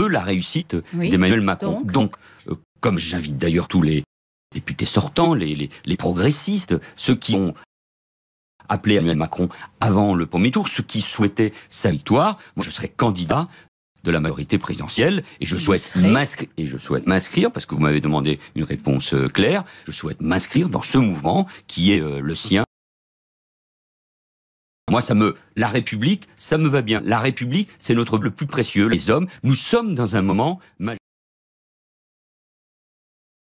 veut la réussite d'Emmanuel Macron. Donc, euh, comme j'invite d'ailleurs tous les députés sortants, les, progressistes, ceux qui ont appelé Emmanuel Macron avant le premier tour, ceux qui souhaitaient sa victoire, moi je serai candidat de la majorité présidentielle et je, souhaite et je souhaite m'inscrire parce que vous m'avez demandé une réponse euh, claire, je souhaite m'inscrire dans ce mouvement qui est euh, le sien moi, ça me, la République, ça me va bien. La République, c'est notre le plus précieux, les hommes. Nous sommes dans un moment